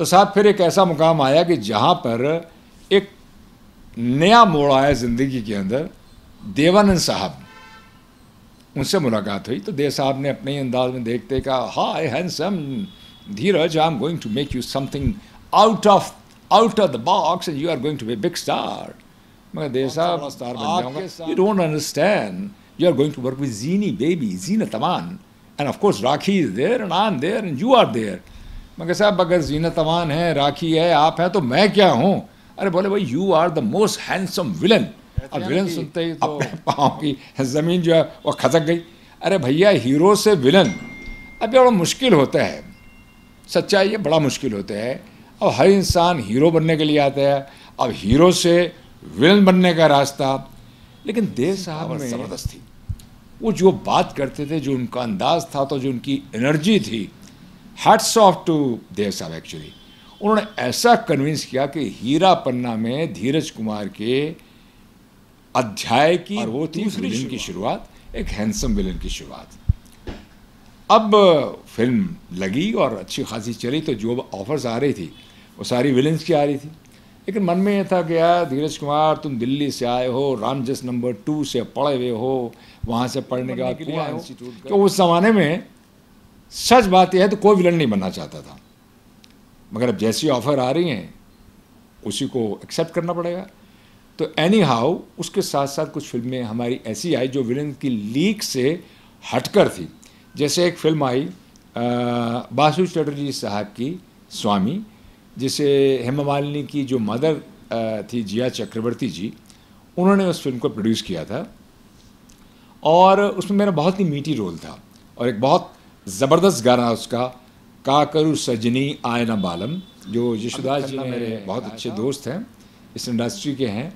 तो साहब फिर एक ऐसा मुकाम आया कि जहाँ पर एक नया मोड़ आया ज़िंदगी के अंदर देवानंद साहब उनसे मुलाकात हुई तो देव साहब ने अपने ही अंदाज में देखते कहा hi handsome Dheeraj I am going to make you something out of out of the box and you are going to be big star मगर देव साहब स्टार बन जाऊंगा you don't understand you are going to work with Zeenie baby Zeenat Aman and of course Rakhi is there and I am there and you are there मगर साहब अगर जीनतवान है राखी है आप हैं तो मैं क्या हूँ अरे बोले भाई you are the most handsome villain अब विलन सुनते ही तो पाँव की ज़मीन जो है वो खसक गई अरे भैया हीरो से विलन अब बड़ा मुश्किल होता है सच्चाई ये बड़ा मुश्किल होता है अब हर इंसान हीरो बनने के लिए आता है अब हीरो से विलन बनने का रास्ता लेकिन देव साहब ज़बरदस्त थी वो जो बात करते थे जो उनका अंदाज था तो जो उनकी एनर्जी थी हट्स ऑफ टू देव साहब एक्चुअली उन्होंने ऐसा कन्विंस किया कि हीरा पन्ना में धीरज कुमार के अध्याय की और वो थी विलन की शुरुआत एक हैंडसम विलन की शुरुआत अब फिल्म uh, लगी और अच्छी खासी चली तो जो ऑफर्स आ रही थी वो सारी विलन्स की आ रही थी लेकिन मन में यह था कि यार धीरज कुमार तुम दिल्ली से आए हो रामजस नंबर टू से पढ़े हुए हो वहाँ से पढ़ने के बाद इंस्टीट्यूट तो उस ज़माने में सच बात यह है तो कोई विलन नहीं बनना चाहता था मगर अब जैसी ऑफ़र आ रही हैं उसी को एक्सेप्ट करना पड़ेगा तो एनी हाउ उसके साथ साथ कुछ फिल्में हमारी ऐसी आई जो विलन की लीक से हटकर थी जैसे एक फिल्म आई बासु चटर्जी साहब की स्वामी जिसे हेमा मालिनी की जो मदर थी जिया चक्रवर्ती जी उन्होंने उस फिल्म को प्रोड्यूस किया था और उसमें मेरा बहुत ही मीठी रोल था और एक बहुत ज़बरदस्त गाना उसका काकरु सजनी आयना बालम जो यशुदास जी मेरे बहुत अच्छे दोस्त हैं इस इंडस्ट्री के हैं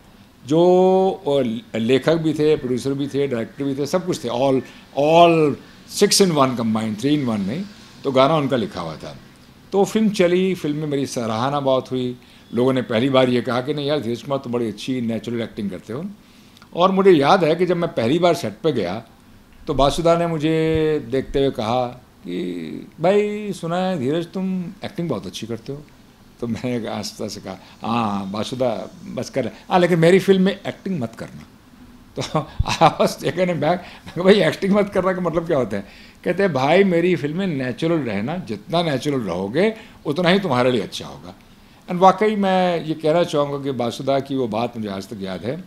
जो लेखक भी थे प्रोड्यूसर भी थे डायरेक्टर भी थे सब कुछ थे all all six in one combined three in one में तो गाना उनका लिखा हुआ था तो फिल्म चली फिल्म में मेरी सराहना बहुत हुई लोगों ने पहली बार ये कहा कि नहीं यार धीरज कुमार तुम बड़ी अच्छी नेचुरल एक्टिंग करते हो और मुझे याद है कि जब मैं पहली बार सेट पे गया तो बासुदा ने मुझे देखते हुए कहा कि भाई सुना है धीरज तुम एक्टिंग बहुत अच्छी करते हो तो मैंने आस्था से कहा हाँ वासुदा बस कर हाँ लेकिन मेरी फिल्म में एक्टिंग मत करना तो आपस टेकन एंड भाई एक्टिंग मत करना का मतलब क्या होता है कहते हैं भाई मेरी फिल्म में नेचुरल रहना जितना नेचुरल रहोगे उतना ही तुम्हारे लिए अच्छा होगा एंड वाकई मैं ये कहना चाहूँगा कि बासुदा की वो बात मुझे आज तक याद है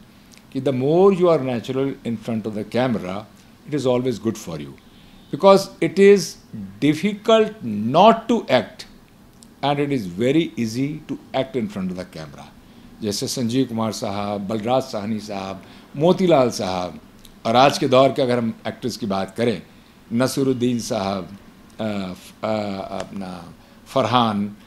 कि the more you are natural in front of the camera it is always good for you because it is difficult not to act and it is very easy to act in front of the camera जैसे संजीव कुमार साहब बलराज साहनी साहब मोतीलाल साहब और आज के दौर के अगर हम एक्ट्रेस की बात करें नसरुद्दीन साहब अपना फरहान